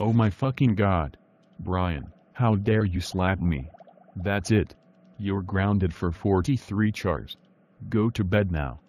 Oh my fucking god. Brian, how dare you slap me. That's it. You're grounded for 43 chars. Go to bed now.